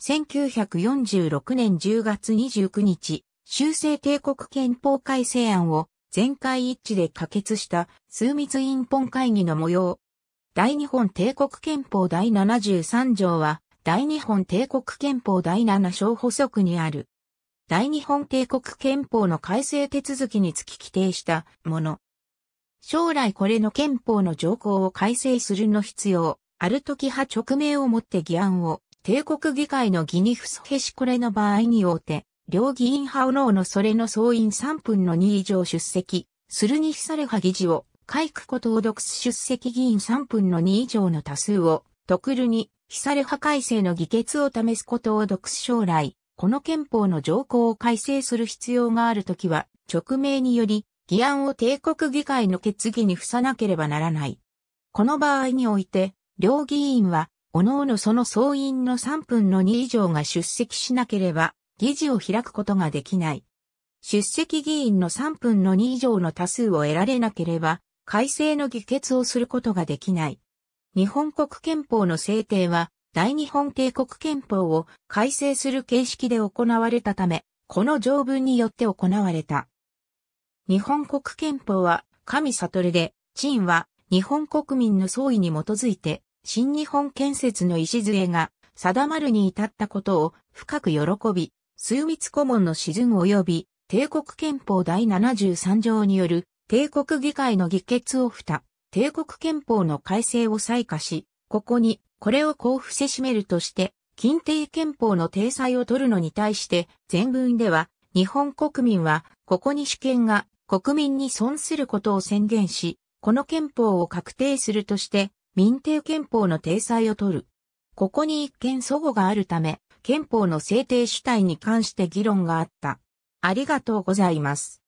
1946年10月29日、修正帝国憲法改正案を全会一致で可決した数密院本会議の模様。大日本帝国憲法第73条は、大日本帝国憲法第7章補足にある。大日本帝国憲法の改正手続きにつき規定したもの。将来これの憲法の条項を改正するの必要、ある時派直命をもって議案を帝国議会のギニフスヘシコレの場合に応て、両議員派おのそれの総員3分の2以上出席、するにされ派議事を、海区古東独出席議員3分の2以上の多数を、特るに、ヒサレ派改正の議決を試すことを独将来、この憲法の条項を改正する必要があるときは、直命により、議案を帝国議会の決議に付さなければならない。この場合において、両議員は、おのおのその総員の3分の2以上が出席しなければ、議事を開くことができない。出席議員の3分の2以上の多数を得られなければ、改正の議決をすることができない。日本国憲法の制定は、大日本帝国憲法を改正する形式で行われたため、この条文によって行われた。日本国憲法は、神悟で、陳は、日本国民の総意に基づいて、新日本建設の礎が定まるに至ったことを深く喜び、枢密顧問の沈む及び帝国憲法第73条による帝国議会の議決をた、帝国憲法の改正を採火し、ここにこれを交付せしめるとして、近帝憲法の体裁を取るのに対して全文では日本国民はここに主権が国民に損することを宣言し、この憲法を確定するとして、民定憲法の体裁を取る。ここに一見祖語があるため、憲法の制定主体に関して議論があった。ありがとうございます。